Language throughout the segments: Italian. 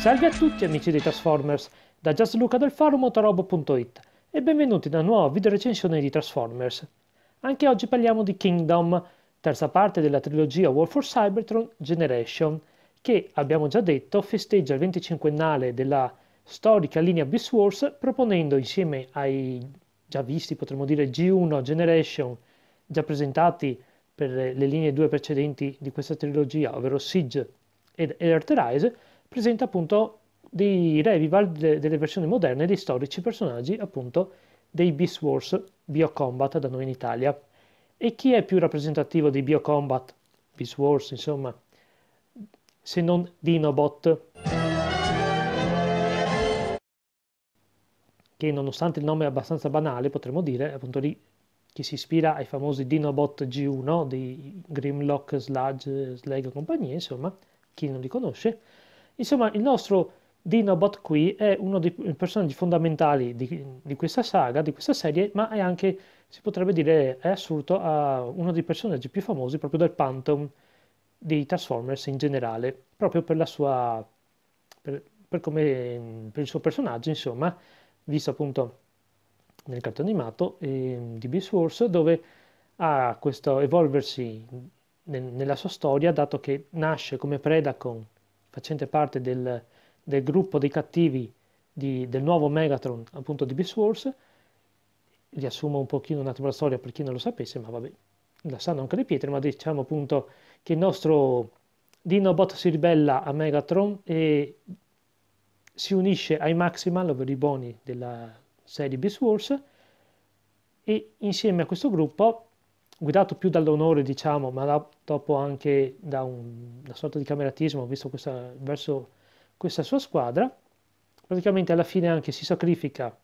Salve a tutti amici di Transformers, da JustLuca del Faro Motorobo.it e benvenuti in una nuova video recensione di Transformers. Anche oggi parliamo di Kingdom, terza parte della trilogia War for Cybertron Generation, che abbiamo già detto festeggia il 25ennale della storica linea Beast Wars proponendo insieme ai già visti potremmo dire G1 Generation già presentati per le linee due precedenti di questa trilogia, ovvero Siege ed Earthrise, presenta appunto dei revival de, delle versioni moderne dei storici personaggi appunto dei Beast Wars Biocombat da noi in Italia. E chi è più rappresentativo dei Biocombat, Beast Wars insomma, se non Dinobot? Che nonostante il nome è abbastanza banale potremmo dire appunto lì che si ispira ai famosi Dinobot G1 di Grimlock, Sludge, Slag e compagnie, insomma, chi non li conosce, Insomma, il nostro Dinobot qui è uno dei personaggi fondamentali di, di, questa saga, di questa serie, ma è anche, si potrebbe dire, è assurdo a uno dei personaggi più famosi proprio del Phantom di Transformers in generale, proprio per la sua... per, per, come, per il suo personaggio, insomma, visto appunto nel cartone animato eh, di Beast Wars, dove ha questo evolversi nel, nella sua storia, dato che nasce come preda con facente parte del, del gruppo dei cattivi di, del nuovo Megatron appunto di Beast Wars. Riassumo un pochino un attimo la storia per chi non lo sapesse, ma vabbè, la sanno anche le pietre, ma diciamo appunto che il nostro Dinobot si ribella a Megatron e si unisce ai Maximal, ovvero i boni della serie Beast Wars, e insieme a questo gruppo guidato più dall'onore, diciamo, ma da, dopo anche da un, una sorta di cameratismo, visto questa, verso questa sua squadra, praticamente alla fine anche si sacrifica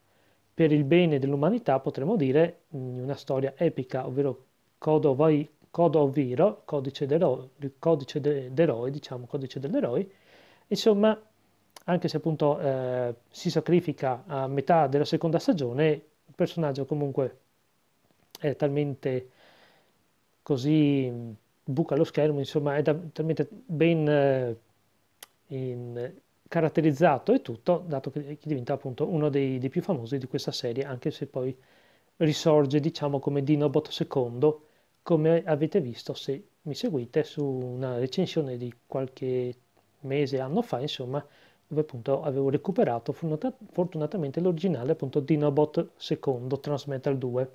per il bene dell'umanità, potremmo dire, in una storia epica, ovvero Code of, Code of Hero, codice, d'eroe, codice d'eroe, diciamo, codice dell'eroe, insomma, anche se appunto eh, si sacrifica a metà della seconda stagione, il personaggio comunque è talmente così buca lo schermo, insomma è da, talmente ben eh, in, caratterizzato e tutto, dato che, che diventa appunto uno dei, dei, più famosi di questa serie, anche se poi risorge diciamo come Dinobot II, come avete visto se mi seguite su una recensione di qualche mese, anno fa insomma, dove appunto avevo recuperato fortunatamente l'originale appunto Dinobot II Transmetal 2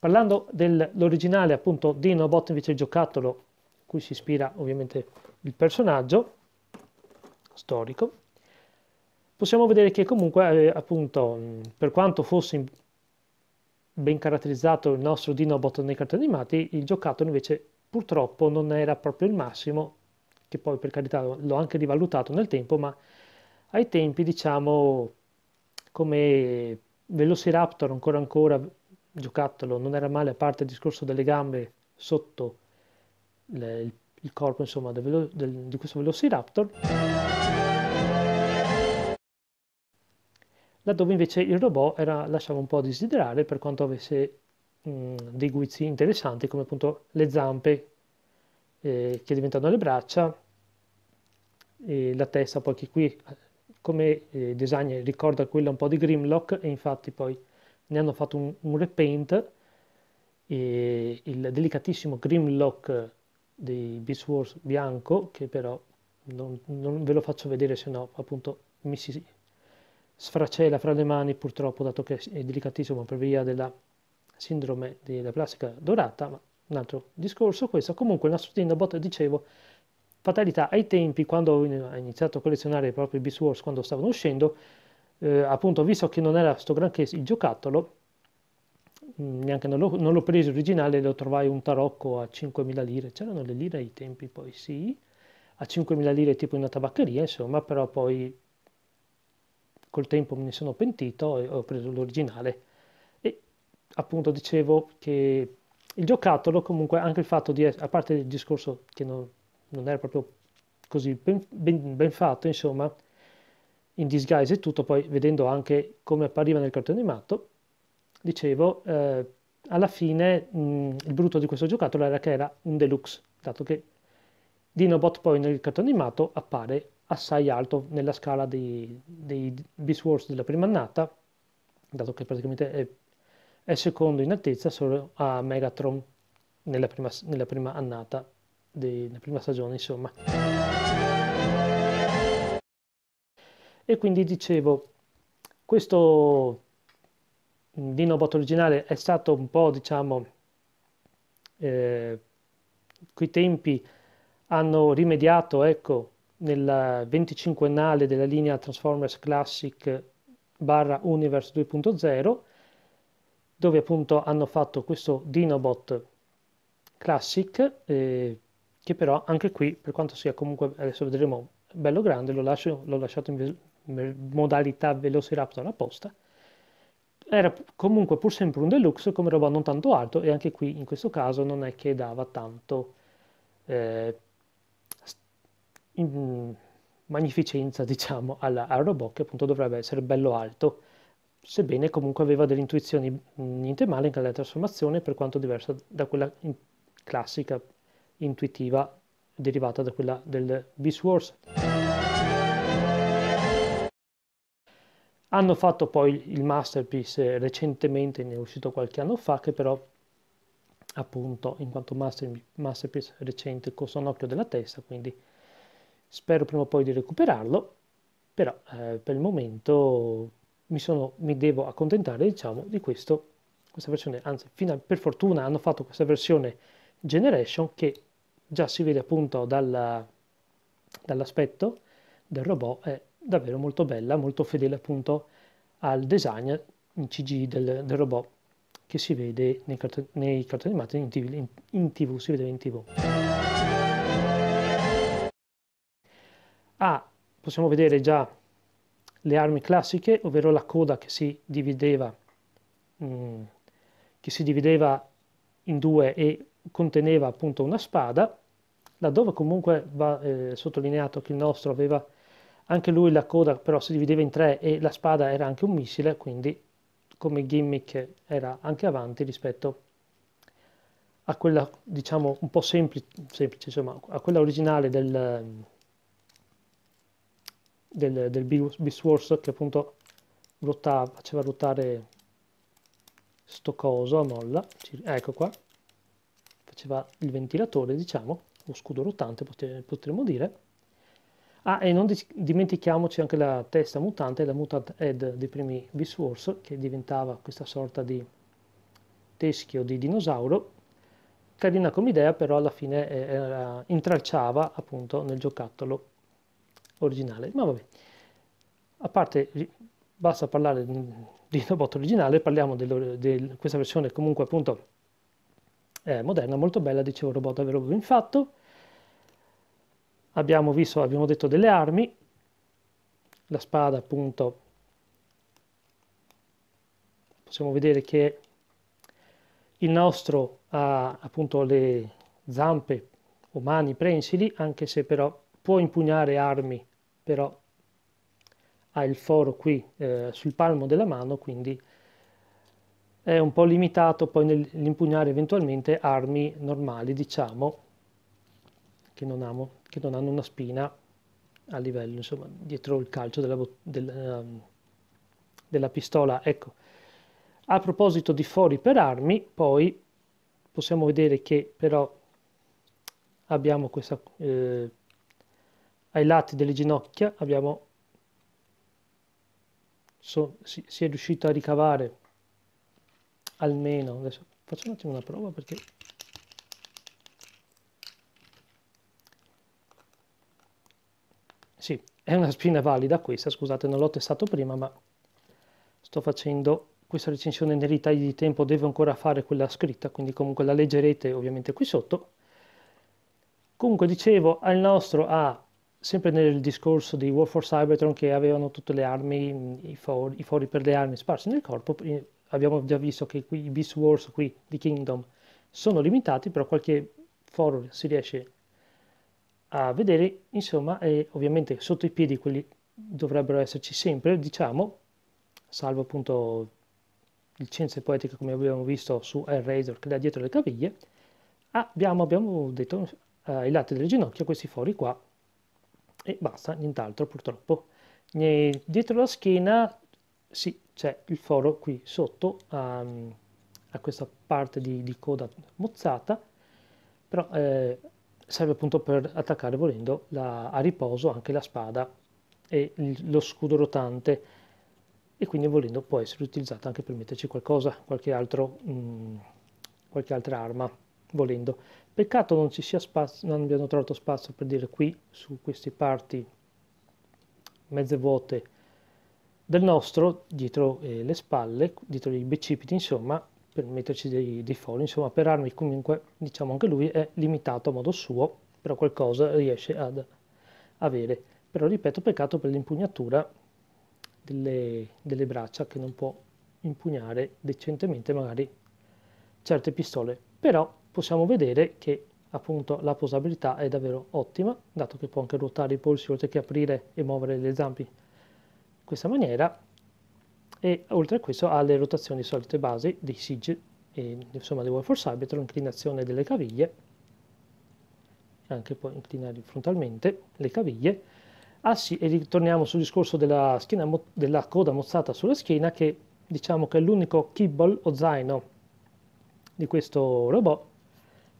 Parlando dell'originale appunto Dino Bot invece il giocattolo, cui si ispira ovviamente il personaggio storico, possiamo vedere che comunque eh, appunto per quanto fosse ben caratterizzato il nostro Dino Bot nei cartoni animati, il giocattolo invece purtroppo non era proprio il massimo, che poi per carità l'ho anche rivalutato nel tempo, ma ai tempi diciamo come Velociraptor ancora ancora giocattolo non era male, a parte il discorso delle gambe sotto le, il, il, corpo insomma, del del, di questo Velociraptor. Laddove invece il robot era, lasciava un po' a desiderare per quanto avesse mh, dei guizzi interessanti come appunto le zampe eh, che diventano le braccia e la testa poi che qui come eh, design ricorda quella un po' di Grimlock e infatti poi ne hanno fatto un, un repaint e il delicatissimo Grimlock di Beast Wars bianco che però non, non ve lo faccio vedere se no appunto mi si sfracella fra le mani purtroppo dato che è delicatissimo per via della sindrome della plastica dorata ma un altro discorso questo comunque il nastro di dicevo fatalità ai tempi quando ho iniziato a collezionare i propri Beast Wars quando stavano uscendo eh, appunto visto che non era sto granché il giocattolo, mm, neanche non l'ho, non l'ho preso originale, lo trovai un tarocco a 5.000 lire, c'erano le lire ai tempi poi sì, a 5.000 lire tipo in una tabaccheria insomma, però poi col tempo me ne sono pentito e ho preso l'originale e appunto dicevo che il giocattolo comunque anche il fatto di a parte il discorso che non, non era proprio così ben, ben, ben fatto insomma in disguise e tutto, poi vedendo anche come appariva nel cartone animato, dicevo, eh, alla fine mh, il brutto di questo giocattolo era che era un deluxe, dato che Dinobot poi nel cartone animato appare assai alto nella scala dei, dei Beast Wars della prima annata, dato che praticamente è, è secondo in altezza solo a Megatron nella prima, nella prima annata, de, nella prima stagione insomma. e quindi dicevo questo Dinobot mm, originale è stato un po' diciamo eh, quei tempi hanno rimediato ecco nel venticinquennale della linea Transformers Classic barra Universe 2.0 dove appunto hanno fatto questo Dinobot Classic eh, che però anche qui per quanto sia comunque adesso vedremo bello grande l'ho lasciato in modalità Velociraptor apposta, era comunque pur sempre un deluxe come roba non tanto alto e anche qui in questo caso non è che dava tanto eh, magnificenza diciamo al robot che appunto dovrebbe essere bello alto sebbene comunque aveva delle intuizioni niente male anche alla trasformazione per quanto diversa da quella in classica intuitiva derivata da quella del Beast Wars. Hanno fatto poi il masterpiece recentemente, ne è uscito qualche anno fa, che però appunto in quanto master, masterpiece recente costa un occhio della testa, quindi spero prima o poi di recuperarlo, però eh, per il momento mi, sono, mi devo accontentare diciamo di questo, questa versione, anzi a, per fortuna hanno fatto questa versione Generation che già si vede appunto dalla, dall'aspetto del robot è davvero molto bella, molto fedele appunto al design in CG del, del robot che si vede nei, cart- nei cartoni animati in TV, in, TV, si vedeva in TV. Ah, possiamo vedere già le armi classiche, ovvero la coda che si divideva, mh, mm, che si divideva in due e conteneva appunto una spada, laddove comunque va eh, sottolineato che il nostro aveva anche lui la coda però si divideva in tre e la spada era anche un missile, quindi come gimmick era anche avanti rispetto a quella diciamo un po' sempli semplice, insomma, a quella originale del, del, del Beast Wars che appunto ruotava, faceva ruotare sto coso a molla, ecco qua, faceva il ventilatore diciamo, o scudo rotante potremmo dire, Ah, e non dimentichiamoci anche la testa mutante, la mutant head dei primi Beast Wars, che diventava questa sorta di teschio di dinosauro. Carina come idea, però alla fine eh, era, intralciava appunto nel giocattolo originale. Ma vabbè, a parte basta parlare di robot originale, parliamo di questa versione comunque appunto eh, moderna, molto bella, dicevo robot davvero ben fatto abbiamo visto, abbiamo detto delle armi, la spada appunto possiamo vedere che il nostro ha appunto le zampe o mani prensili, anche se però può impugnare armi, però ha il foro qui eh, sul palmo della mano, quindi è un po' limitato poi nell'impugnare eventualmente armi normali, diciamo, che non amo, che non hanno una spina a livello, insomma, dietro il calcio della, della, ehm, della pistola. Ecco, a proposito di fori per armi, poi possiamo vedere che però abbiamo questa, eh, ai lati delle ginocchia abbiamo, so, si, si è riuscito a ricavare almeno, adesso faccio un attimo una prova perché Sì, è una spina valida questa, scusate, non l'ho testato prima, ma sto facendo questa recensione nei ritagli di tempo, devo ancora fare quella scritta, quindi comunque la leggerete ovviamente qui sotto. Comunque dicevo, al nostro A, ah, sempre nel discorso di War for Cybertron che avevano tutte le armi, i fori, i fori per le armi sparsi nel corpo, eh, abbiamo già visto che qui i Beast Wars qui di Kingdom sono limitati, però qualche foro si riesce a vedere, insomma, e ovviamente sotto i piedi quelli dovrebbero esserci sempre, diciamo, salvo appunto licenze poetiche come abbiamo visto su Razor che dà dietro le caviglie, abbiamo, abbiamo detto ai eh, lati delle ginocchia, questi fori qua, e basta, nient'altro purtroppo. E dietro la schiena, sì, c'è il foro qui sotto, um, a questa parte di, di coda mozzata, però eh, serve appunto per attaccare volendo la, a riposo anche la spada e lo scudo rotante e quindi volendo può essere utilizzato anche per metterci qualcosa, qualche, altro, mh, mm, qualche altra arma volendo. Peccato non ci sia spazio, non abbiano trovato spazio per dire qui su queste parti mezze vuote del nostro, dietro eh, le spalle, dietro i bicipiti insomma, per metterci dei, dei fori, insomma per armi comunque diciamo anche lui è limitato a modo suo, però qualcosa riesce ad avere. Però ripeto, peccato per l'impugnatura delle, delle braccia che non può impugnare decentemente magari certe pistole, però possiamo vedere che appunto la posabilità è davvero ottima, dato che può anche ruotare i polsi oltre che aprire e muovere le zampe in questa maniera, e oltre a questo ha le rotazioni solite base dei SIG, e, insomma dei Warfor Cybertron, inclinazione delle caviglie, anche poi inclinare frontalmente le caviglie, Ah sì, e ritorniamo sul discorso della, schiena, della coda mozzata sulla schiena che diciamo che è l'unico kibble o zaino di questo robot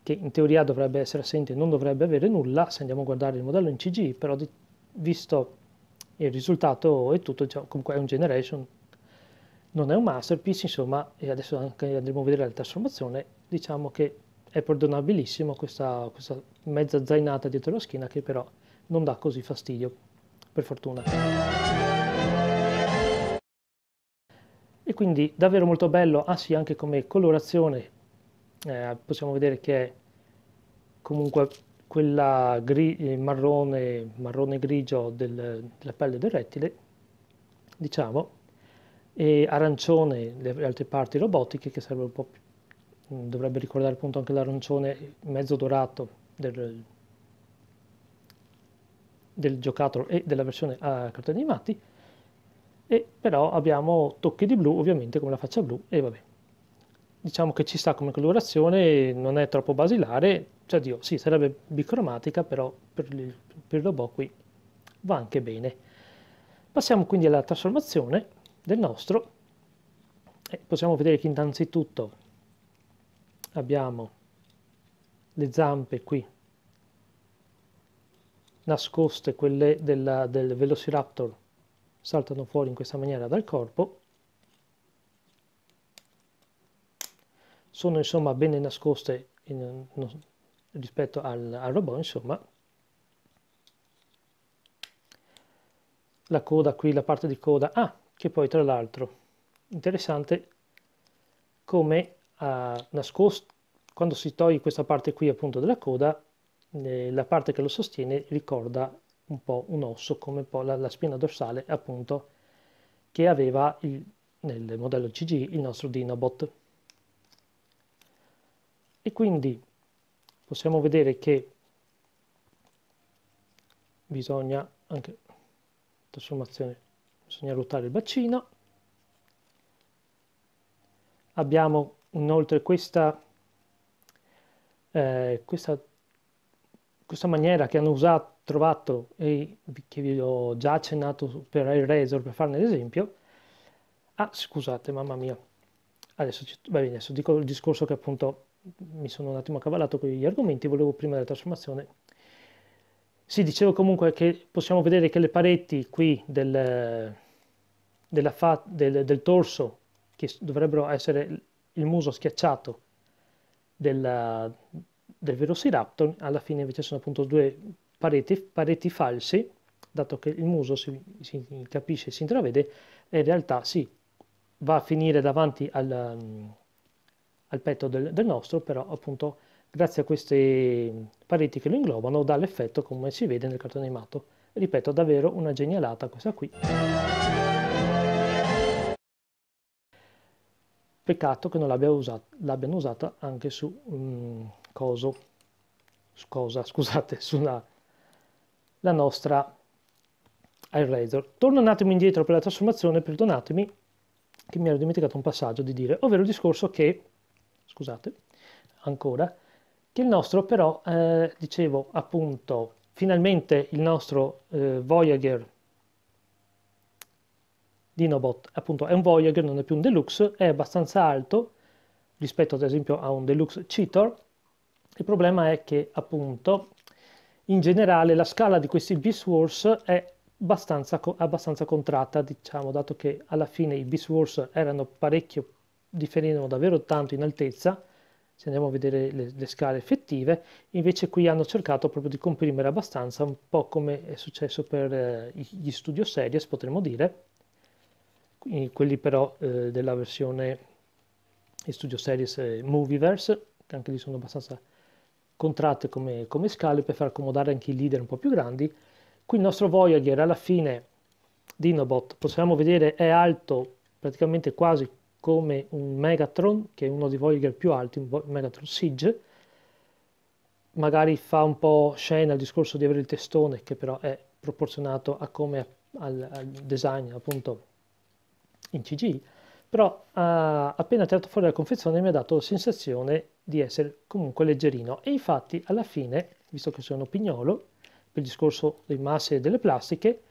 che in teoria dovrebbe essere assente e non dovrebbe avere nulla se andiamo a guardare il modello in CG, però di, visto il risultato e tutto, diciamo, comunque è un generation non è un masterpiece, insomma, e adesso anche andremo a vedere la trasformazione, diciamo che è perdonabilissimo questa, questa mezza zainata dietro la schiena che però non dà così fastidio, per fortuna. E quindi davvero molto bello, ah sì, anche come colorazione eh, possiamo vedere che è comunque quella gri eh, marrone, marrone grigio del, della pelle del rettile, diciamo, e arancione le altre parti robotiche che sarebbe un po' più, mm, dovrebbe ricordare appunto anche l'arancione mezzo dorato del, del giocattolo e della versione a cartoni animati e però abbiamo tocchi di blu ovviamente come la faccia blu e vabbè diciamo che ci sta come colorazione non è troppo basilare cioè Dio sì sarebbe bicromatica però per il, per il robot qui va anche bene passiamo quindi alla trasformazione del nostro e possiamo vedere che innanzitutto abbiamo le zampe qui nascoste, quelle della, del Velociraptor saltano fuori in questa maniera dal corpo sono insomma bene nascoste in, in, rispetto al, al, robot insomma la coda qui la parte di coda ah che poi tra l'altro interessante come a ah, nascosto quando si toglie questa parte qui appunto della coda eh, la parte che lo sostiene ricorda un po' un osso come po' la, la spina dorsale appunto che aveva il, nel modello CG il nostro Dinobot e quindi possiamo vedere che bisogna anche trasformazione bisogna ruotare il bacino. Abbiamo inoltre questa, eh, questa, questa maniera che hanno usato, trovato e che vi ho già accennato per il Razor per farne l'esempio. Ah, scusate, mamma mia. Adesso, va bene, adesso dico il discorso che appunto mi sono un attimo accavallato con gli argomenti, volevo prima della trasformazione sì, dicevo comunque che possiamo vedere che le pareti qui del, fa, del, del torso, che dovrebbero essere il muso schiacciato della, del Velociraptor, alla fine invece sono appunto due pareti, pareti falsi, dato che il muso si, si capisce, si intravede, e in realtà si sì, va a finire davanti al, al petto del, del nostro, però appunto grazie a queste pareti che lo inglobano, dà l'effetto come si vede nel cartone animato. Ripeto, davvero una genialata questa qui. Peccato che non l'abbiano usata, l'abbiano usata anche su um, coso, su cosa, scusate, sulla la nostra Eraser. Torno un attimo indietro per la trasformazione, perdonatemi, che mi ero dimenticato un passaggio di dire, ovvero il discorso che, scusate, ancora, il nostro però, eh, dicevo appunto, finalmente il nostro eh, Voyager Dinobot, appunto è un Voyager, non è più un Deluxe, è abbastanza alto rispetto ad esempio a un Deluxe Cheetor. Il problema è che appunto in generale la scala di questi Beast Wars è abbastanza, abbastanza contratta, diciamo, dato che alla fine i Beast Wars erano parecchio, differivano davvero tanto in altezza, se andiamo a vedere le, le, scale effettive, invece qui hanno cercato proprio di comprimere abbastanza, un po' come è successo per eh, gli Studio Series, potremmo dire, Quindi, quelli però eh, della versione Studio Series eh, Movieverse, che anche lì sono abbastanza contratte come, come, scale per far accomodare anche i leader un po' più grandi. Qui il nostro Voyager alla fine, Dinobot, possiamo vedere è alto praticamente quasi come un Megatron, che è uno dei Voyager più alti, un Megatron Siege, magari fa un po' scena il discorso di avere il testone, che però è proporzionato a come, al, al design appunto in CG, però ha, appena tirato fuori la confezione mi ha dato la sensazione di essere comunque leggerino e infatti alla fine, visto che sono pignolo, per il discorso dei masse e delle plastiche,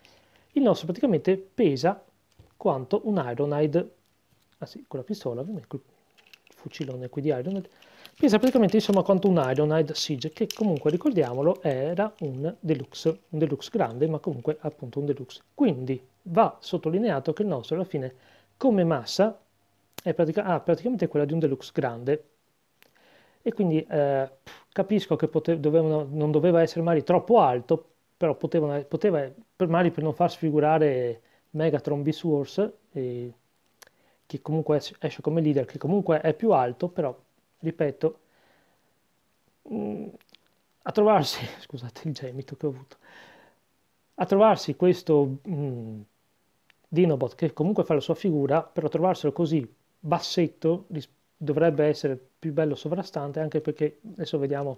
il nostro praticamente pesa quanto un Ironhide ah sì, con la pistola ovviamente, il fucilone qui di Ironhead, pensa praticamente insomma quanto un Ironhide Siege, che comunque ricordiamolo era un deluxe, un deluxe grande, ma comunque appunto un deluxe. Quindi va sottolineato che il nostro alla fine come massa è pratica ah, praticamente quella di un deluxe grande, e quindi eh, capisco che dovevano, non doveva essere magari troppo alto, però potevano, poteva, per, magari per non far sfigurare Megatron B-Source che comunque esce come leader, che comunque è più alto, però, ripeto, mm, a trovarsi, scusate il gemito che ho avuto, a trovarsi questo mh, mm, Dinobot che comunque fa la sua figura, però trovarselo così bassetto dovrebbe essere più bello sovrastante, anche perché adesso vediamo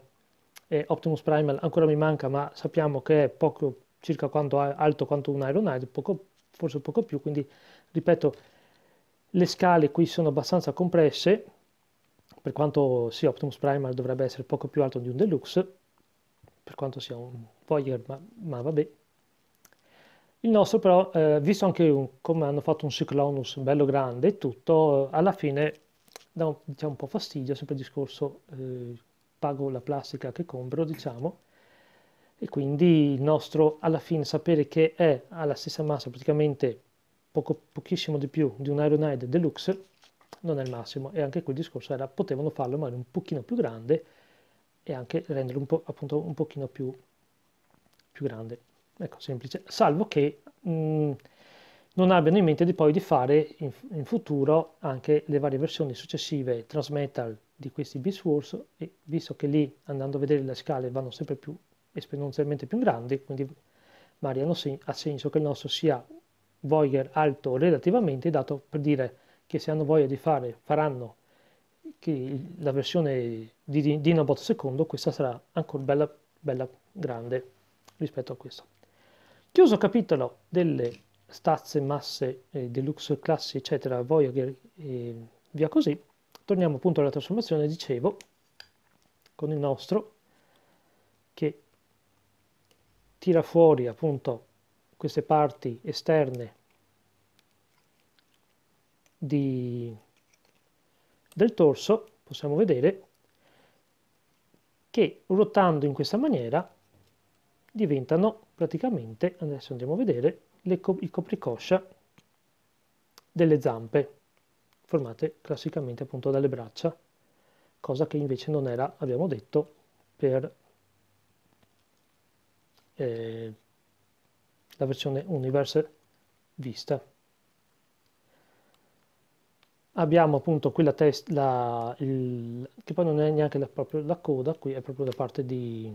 eh, Optimus Primal ancora mi manca, ma sappiamo che è poco, circa quanto alto quanto un Iron Knight, poco, forse poco più, quindi ripeto, le scale qui sono abbastanza compresse per quanto sia Optimus Primal dovrebbe essere poco più alto di un Deluxe per quanto sia un Voyager ma, ma vabbè il nostro però, eh, visto anche un, come hanno fatto un Cyclonus bello grande e tutto, eh, alla fine dà un, diciamo, un po' fastidio, sempre il discorso eh, pago la plastica che compro, diciamo, e quindi il nostro alla fine sapere che è alla stessa massa praticamente poco, pochissimo di più di un Ironhide Deluxe non è il massimo e anche quel discorso era potevano farlo magari un pochino più grande e anche renderlo un po' appunto un pochino più, più grande ecco semplice salvo che mh, mm, non abbiano in mente di poi di fare in, in futuro anche le varie versioni successive transmetal di questi Beast Wars e visto che lì andando a vedere le scale vanno sempre più esponenzialmente più grandi quindi Mariano ha senso che il nostro sia voyer alto relativamente, dato per dire che se hanno voglia di fare, faranno la versione di Dinobot secondo, questa sarà ancora bella, bella grande rispetto a questa. Chiuso capitolo delle stazze, masse, eh, deluxe, classi, eccetera, Voyager e eh, via così, torniamo appunto alla trasformazione, dicevo, con il nostro che tira fuori appunto queste parti esterne di, del torso possiamo vedere che rotando in questa maniera diventano praticamente, adesso andiamo a vedere, le, il copricoscia delle zampe formate classicamente appunto dalle braccia, cosa che invece non era, abbiamo detto, per, eh, la versione Universe vista. Abbiamo appunto qui la testa, che poi non è neanche la, proprio la coda, qui è proprio la parte di,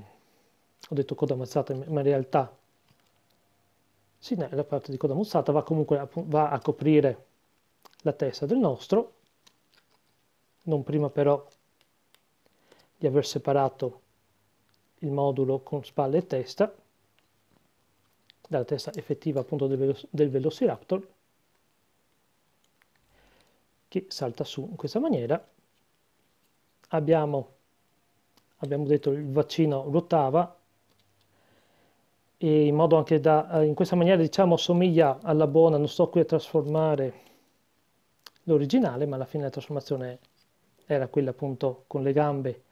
ho detto coda ammazzata, ma in realtà sì, no, la parte di coda mozzata va comunque a, va a coprire la testa del nostro, non prima però di aver separato il modulo con spalle e testa, dalla testa effettiva appunto del, Veloc del Velociraptor che salta su in questa maniera. Abbiamo, abbiamo detto il vaccino ruotava e in modo anche da eh, in questa maniera diciamo somiglia alla buona, non sto qui a trasformare l'originale, ma alla fine la trasformazione era quella appunto con le gambe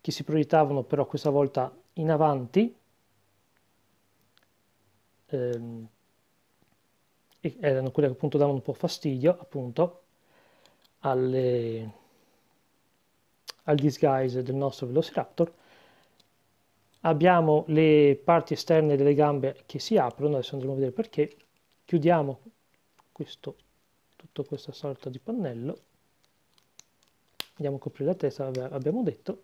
che si proiettavano però questa volta in avanti ehm, erano quelle che appunto davano un po' fastidio appunto alle, al disguise del nostro Velociraptor abbiamo le parti esterne delle gambe che si aprono adesso andremo a vedere perché chiudiamo questo tutta questa sorta di pannello andiamo a coprire la testa abbiamo detto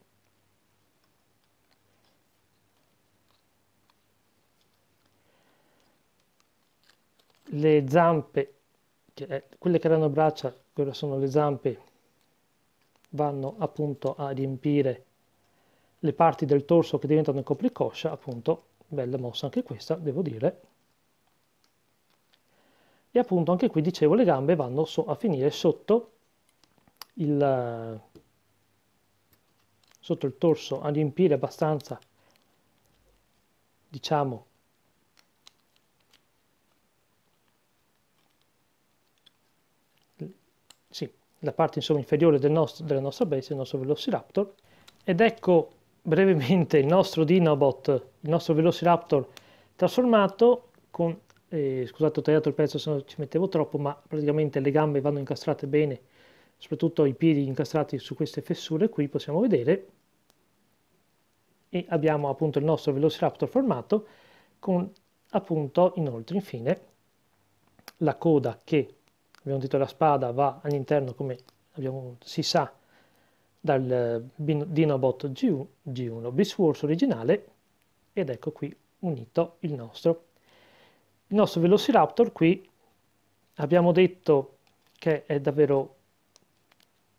le zampe, eh, quelle che erano braccia, quelle sono le zampe, vanno appunto a riempire le parti del torso che diventano il copricoscia, appunto, bella mossa anche questa, devo dire. E appunto anche qui dicevo le gambe vanno so a finire sotto il, sotto il torso, a riempire abbastanza, diciamo, la parte insomma, inferiore del nostro, della nostra base, il nostro Velociraptor. Ed ecco brevemente il nostro Dinobot, il nostro Velociraptor trasformato con, eh, scusate ho tagliato il pezzo se non ci mettevo troppo, ma praticamente le gambe vanno incastrate bene, soprattutto i piedi incastrati su queste fessure qui possiamo vedere. E abbiamo appunto il nostro Velociraptor formato con appunto inoltre infine la coda che abbiamo detto la spada va all'interno come abbiamo, si sa dal eh, Dinobot G1, G1 Beast Wars originale ed ecco qui unito il nostro. Il nostro Velociraptor qui abbiamo detto che è davvero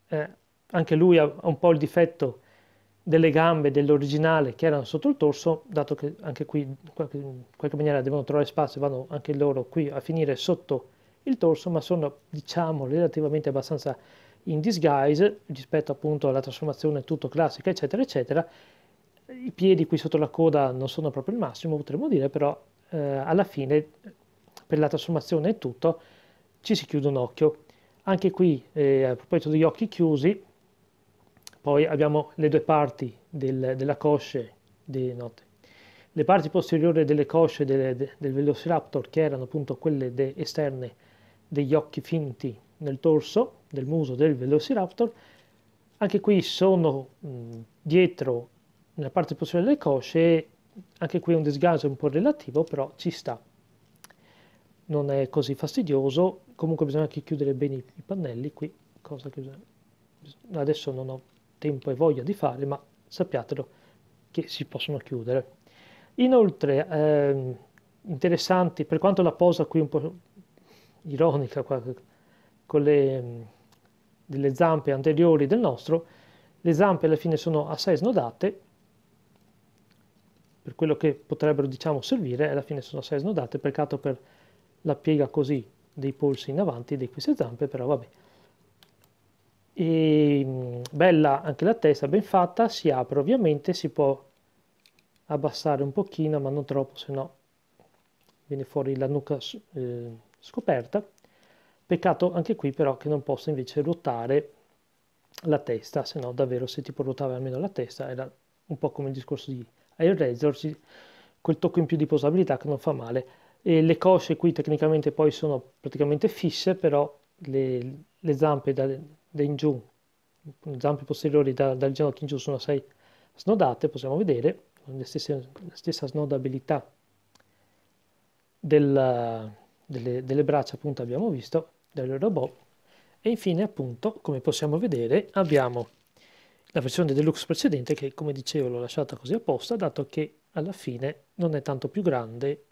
eh, anche lui ha un po' il difetto delle gambe dell'originale che erano sotto il torso, dato che anche qui in qualche, in qualche maniera devono trovare spazio, vanno anche loro qui a finire sotto il torso, ma sono diciamo relativamente abbastanza in disguise rispetto appunto alla trasformazione tutto classica, eccetera, eccetera. I piedi qui sotto la coda non sono proprio il massimo, potremmo dire, però eh, alla fine per la trasformazione e tutto ci si chiude un occhio. Anche qui, eh, a proposito degli occhi chiusi, poi abbiamo le due parti del, della cosce, di, no, le parti posteriori delle cosce del, del Velociraptor, che erano appunto quelle de, esterne degli occhi finti nel torso, del muso del Velociraptor. Anche qui sono mh, mm, dietro, nella parte posteriore delle cosce, anche qui un disgaso un po' relativo, però ci sta. Non è così fastidioso, comunque bisogna anche chiudere bene i, i pannelli qui, cosa che bisogna... adesso non ho tempo e voglia di fare, ma sappiatelo che si possono chiudere. Inoltre, ehm, interessanti, per quanto la posa qui un po' ironica qua, con le delle zampe anteriori del nostro, le zampe alla fine sono assai snodate, per quello che potrebbero diciamo servire, alla fine sono assai snodate, peccato per la piega così dei polsi in avanti di queste zampe, però vabbè. E, bella anche la testa, ben fatta, si apre ovviamente, si può abbassare un pochino, ma non troppo, se no viene fuori la nuca eh, scoperta. Peccato anche qui però che non possa invece ruotare la testa, se no davvero se tipo ruotava almeno la testa era un po' come il discorso di Air quel tocco in più di posabilità che non fa male. E le cosce qui tecnicamente poi sono praticamente fisse, però le, le zampe da, da, in giù, le zampe posteriori da, dal ginocchio in giù sono assai snodate, possiamo vedere, la stessa, snodabilità del, delle, delle braccia appunto abbiamo visto, del robot, e infine appunto, come possiamo vedere, abbiamo la versione deluxe precedente che come dicevo l'ho lasciata così apposta dato che alla fine non è tanto più grande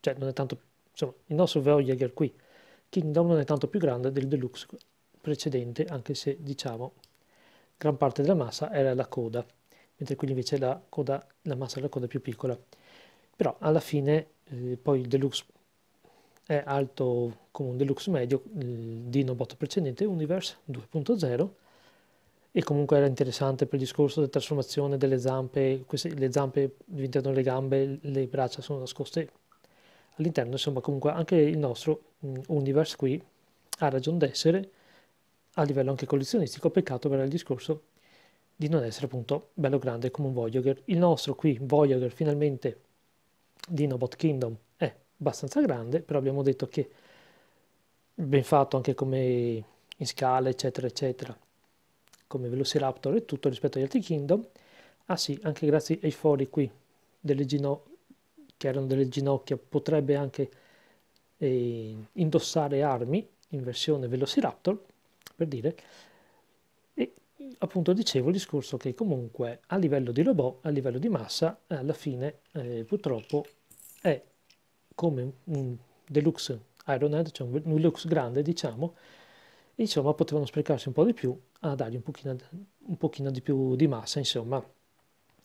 cioè non è tanto insomma il nostro Voyager qui Kingdom non è tanto più grande del deluxe precedente anche se diciamo gran parte della massa era la coda mentre qui invece la, coda, la massa della coda è più piccola però alla fine eh, poi il deluxe è alto come un deluxe medio il Bot precedente Universe 2.0 e comunque era interessante per il discorso della trasformazione delle zampe, queste, le zampe diventano le gambe, le braccia sono nascoste all'interno, insomma comunque anche il nostro mm, Universe qui ha ragione d'essere a livello anche collezionistico, peccato per il discorso di non essere appunto bello grande come un Voyager. Il nostro qui, Voyager, finalmente Dinobot Kingdom abbastanza grande, però abbiamo detto che ben fatto anche come in scala, eccetera, eccetera, come Velociraptor e tutto rispetto agli altri Kingdom. Ah sì, anche grazie ai fori qui, delle ginocchia, che erano delle ginocchia, potrebbe anche eh, indossare armi in versione Velociraptor, per dire, e appunto dicevo il discorso che comunque a livello di robot, a livello di massa, alla fine eh, purtroppo è come un deluxe Ironhead, cioè un deluxe grande diciamo, insomma potevano sprecarsi un po' di più a dargli un pochino, un pochino di più di massa, insomma,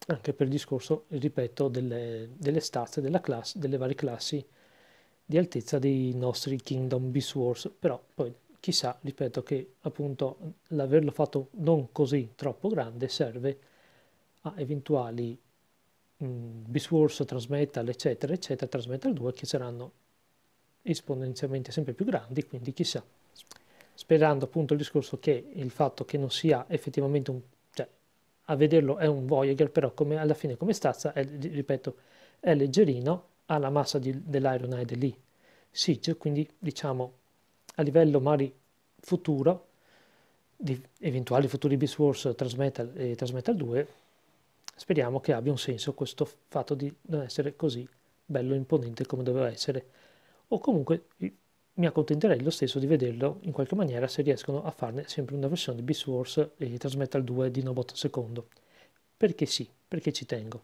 anche per il discorso, ripeto, delle, delle stazze della classe, delle varie classi di altezza dei nostri Kingdom Beast Wars, però poi chissà, ripeto che appunto l'averlo fatto non così troppo grande serve a eventuali mh, Bisworth, Transmetal, eccetera, eccetera, Transmetal 2, che saranno esponenzialmente sempre più grandi, quindi chissà. Sperando appunto il discorso che il fatto che non sia effettivamente un... cioè, a vederlo è un Voyager, però come, alla fine come stazza, è, ripeto, è leggerino, ha la massa di, dell'Ironhide lì, Siege, quindi diciamo a livello magari futuro, di eventuali futuri Beast Wars Transmetal e eh, Transmetal 2, Speriamo che abbia un senso questo fatto di non essere così bello e imponente come doveva essere. O comunque mi accontenterei lo stesso di vederlo in qualche maniera se riescono a farne sempre una versione di Beast Wars e Transmetal 2 di Nobot II. Perché sì, perché ci tengo.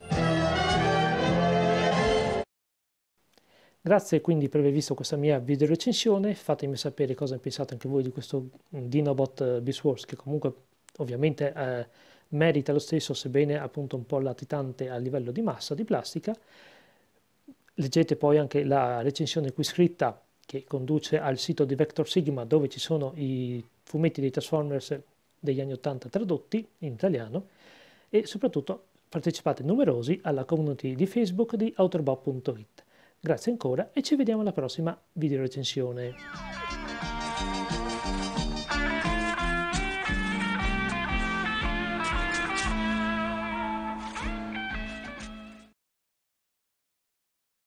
Grazie quindi per aver visto questa mia video recensione, fatemi sapere cosa ne pensate anche voi di questo mm, Dinobot eh, Beast Wars che comunque ovviamente... Eh, merita lo stesso, sebbene appunto un po' latitante a livello di massa di plastica. Leggete poi anche la recensione qui scritta che conduce al sito di Vector Sigma dove ci sono i fumetti dei Transformers degli anni 80 tradotti in italiano e soprattutto partecipate numerosi alla community di Facebook di autorbot.it. Grazie ancora e ci vediamo alla prossima videorecensione.